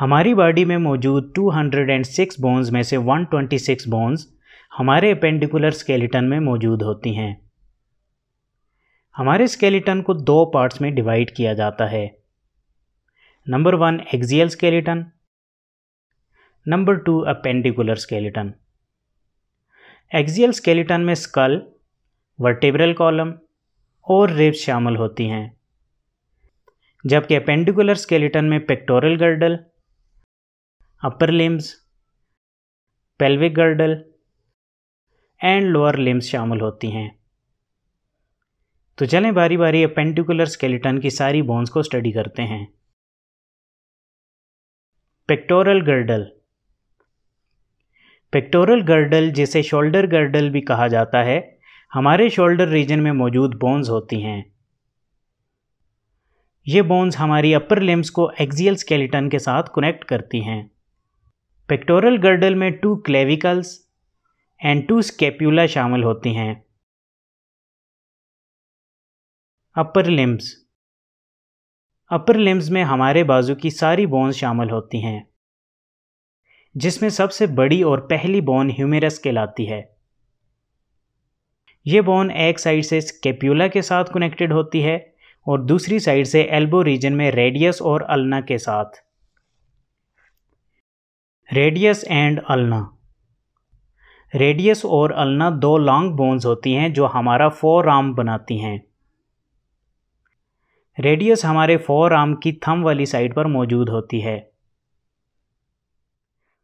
हमारी बॉडी में मौजूद 206 बोन्स में से 126 बोन्स हमारे अपेंडिकुलर स्केलेटन में मौजूद होती हैं हमारे स्केलेटन को दो पार्ट्स में डिवाइड किया जाता है number one axial skeleton number two appendicular skeleton axial skeleton में स्कल वर्टेब्रल कॉलम और रिब्स शामिल होती हैं जबकि अपेंडिकुलर स्केलेटन में pectoral girdle upper limbs pelvic girdle and lower limbs शामिल होती हैं तो चलें बारी बारी पेंटिकुलर स्केलेटन की सारी बोन्स को स्टडी करते हैं पेक्टोरल गर्डल पेक्टोरल गर्डल जिसे शोल्डर गर्डल भी कहा जाता है हमारे शोल्डर रीजन में मौजूद बोन्स होती हैं ये बोन्स हमारी अपर लिम्स को एक्जियल स्केलेटन के साथ कनेक्ट करती हैं पेक्टोरल गर्डल में two clavicles and two scapula शामिल होती हैं अपर लिम्स अपर लिम्स में हमारे बाजू की सारी बोन्स शामिल होती हैं जिसमें सबसे बड़ी और पहली बोन ह्यूमेरस कहलाती है ये बोन एक साइड से स्केप्यूला के साथ कनेक्टेड होती है और दूसरी साइड से एल्बो रीजन में रेडियस और अल्ना के साथ रेडियस एंड अलना रेडियस और अलना दो लॉन्ग बोन्स होती हैं जो हमारा फोर आर्म बनाती हैं रेडियस हमारे फोर आर्म की थम वाली साइड पर मौजूद होती है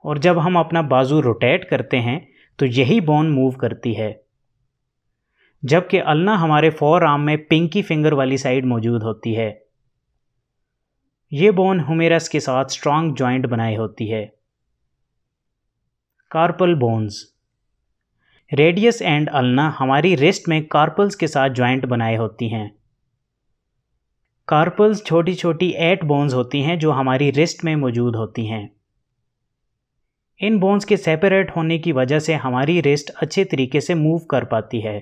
और जब हम अपना बाजू रोटेट करते हैं तो यही बोन मूव करती है जबकि अलना हमारे फोर आर्म में पिंकी फिंगर वाली साइड मौजूद होती है ये बोन हुमेरस के साथ स्ट्रांग जॉइंट बनाई होती है carpal bones radius and ulna हमारी रिस्ट में कार्पल्स के साथ ज्वाइंट बनाए होती हैं कार्पल्स छोटी छोटी एट बोन्स होती हैं जो हमारी रिस्ट में मौजूद होती हैं इन बोन्स के सेपरेट होने की वजह से हमारी रिस्ट अच्छे तरीके से मूव कर पाती है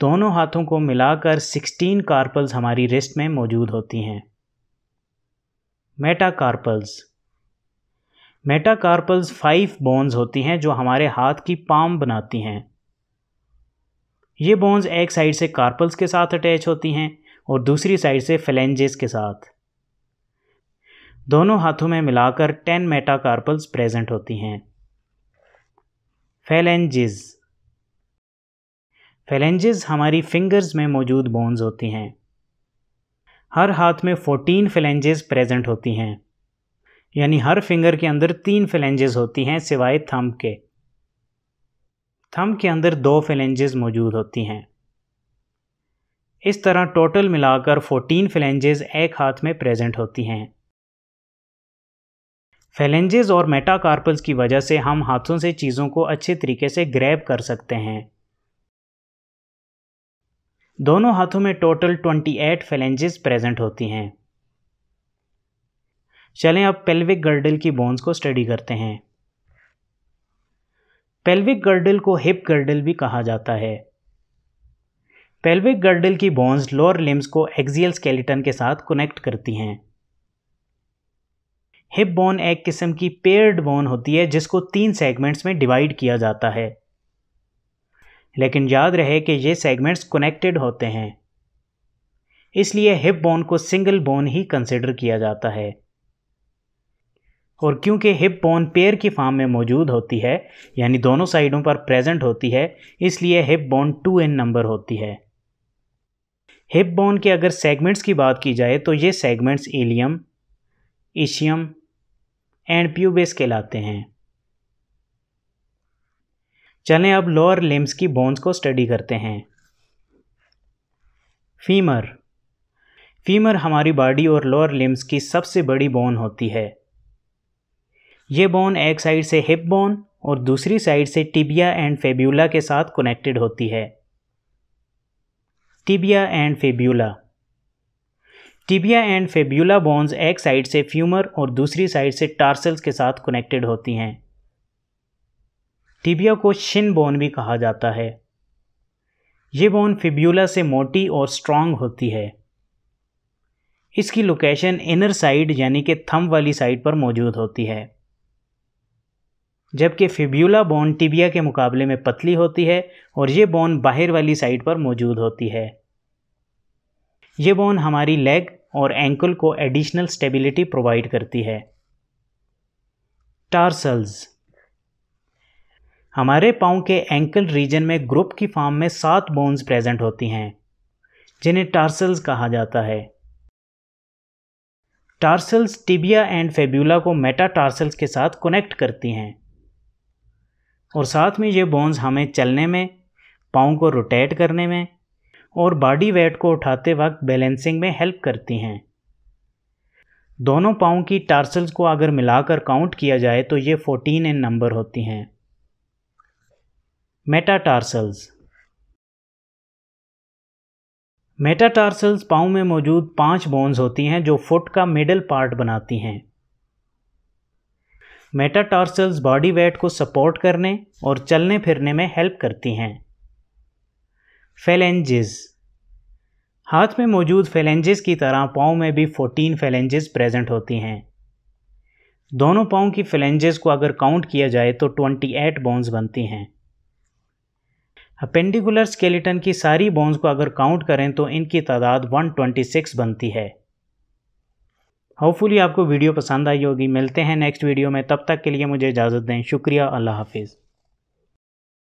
दोनों हाथों को मिलाकर 16 कार्पल्स हमारी रिस्ट में मौजूद होती हैं metacarpals metacarpals five bones होती हैं जो हमारे हाथ की पाम बनाती हैं ये बोन्स एक साइड से कार्पल्स के साथ अटैच होती हैं और दूसरी साइड से फेलेंजेस के साथ दोनों हाथों में मिलाकर टेन मेटाकार्पल्स प्रेजेंट होती हैं फेलेंजेस फेलेंजेस हमारी फिंगर्स में मौजूद बोन्स होती हैं हर हाथ में फोर्टीन फेलेंजेस प्रेजेंट होती हैं यानी हर फिंगर के अंदर तीन फिलेंजेस होती हैं सिवाय थंब के थंब के अंदर दो फिलेंजेस मौजूद होती हैं इस तरह टोटल मिलाकर 14 फिलेंजेस एक हाथ में प्रेजेंट होती हैं फेलेंजेस और मेटाकार्पल्स की वजह से हम हाथों से चीज़ों को अच्छे तरीके से ग्रैब कर सकते हैं दोनों हाथों में टोटल 28 फेलेंजेस प्रेजेंट होती हैं चलें अब पेल्विक गर्डल की बोन्स को स्टडी करते हैं पेल्विक गर्डल को हिप गर्डल भी कहा जाता है पेल्विक गर्डल की बोन्स लोअर लिम्स को एक्जियल स्केलेटन के साथ कनेक्ट करती हैं हिप बोन एक किस्म की पेयर्ड बोन होती है जिसको तीन सेगमेंट्स में डिवाइड किया जाता है लेकिन याद रहे कि ये सेगमेंट्स कनेक्टेड होते हैं इसलिए हिप बोन को सिंगल बोन ही कंसिडर किया जाता है और क्योंकि हिप बोन पेयर की फॉर्म में मौजूद होती है यानी दोनों साइडों पर प्रेजेंट होती है इसलिए hip bone two in number होती है हिप बोन के अगर सेगमेंट्स की बात की जाए तो ये segments ilium ischium and pubis कहलाते हैं चलें अब लोअर लिम्स की बोन्स को स्टडी करते हैं फीमर फीमर हमारी बॉडी और लोअर लिम्स की सबसे बड़ी बोन होती है ये बोन एक साइड से हिप बोन और दूसरी साइड से टिबिया एंड फेब्यूला के साथ कनेक्टेड होती है tibia and fibula tibia and fibula bones एक साइड से फ्यूमर और दूसरी साइड से टार्सल्स के साथ कनेक्टेड होती हैं टिबिया को शिन बोन भी कहा जाता है ये बोन फेब्यूला से मोटी और स्ट्रांग होती है इसकी लोकेशन इनर साइड यानी कि थंब वाली साइड पर मौजूद होती है जबकि फिब्यूला बोन टिबिया के मुकाबले में पतली होती है और ये बोन बाहर वाली साइड पर मौजूद होती है ये बोन हमारी लेग और एंकल को एडिशनल स्टेबिलिटी प्रोवाइड करती है टार्सल्स हमारे पाँव के एंकल रीजन में ग्रुप की फॉर्म में सात बोन्स प्रेजेंट होती हैं जिन्हें टार्सल्स कहा जाता है टार्सल्स टिबिया एंड फेब्यूला को मेटाटार्सल्स के साथ कनेक्ट करती हैं और साथ में ये बोन्स हमें चलने में पाँव को रोटेट करने में और बॉडी वेट को उठाते वक्त बैलेंसिंग में हेल्प करती हैं दोनों पाँव की टार्सल्स को अगर मिलाकर काउंट किया जाए तो ये 14 इन नंबर होती हैं मेटाटार्सल्स मेटाटार्सल्स पाँव में मौजूद पांच बोन्स होती हैं जो फुट का मिडल पार्ट बनाती हैं मेटाटार्सल्स बॉडी वेट को सपोर्ट करने और चलने फिरने में हेल्प करती हैं फेलेंजेस हाथ में मौजूद फेलेंजेस की तरह पाँव में भी 14 फेलेंजेस प्रेजेंट होती हैं दोनों पाँव की फेलेंजेस को अगर काउंट किया जाए तो 28 बोन्स बनती हैं अपेंडिकुलर स्केलेटन की सारी बोन्स को अगर काउंट करें तो इनकी तादाद 126 बनती है होपफुली आपको वीडियो पसंद आई होगी मिलते हैं नेक्स्ट वीडियो में तब तक के लिए मुझे इजाज़त दें शुक्रिया अल्लाह हाफिज़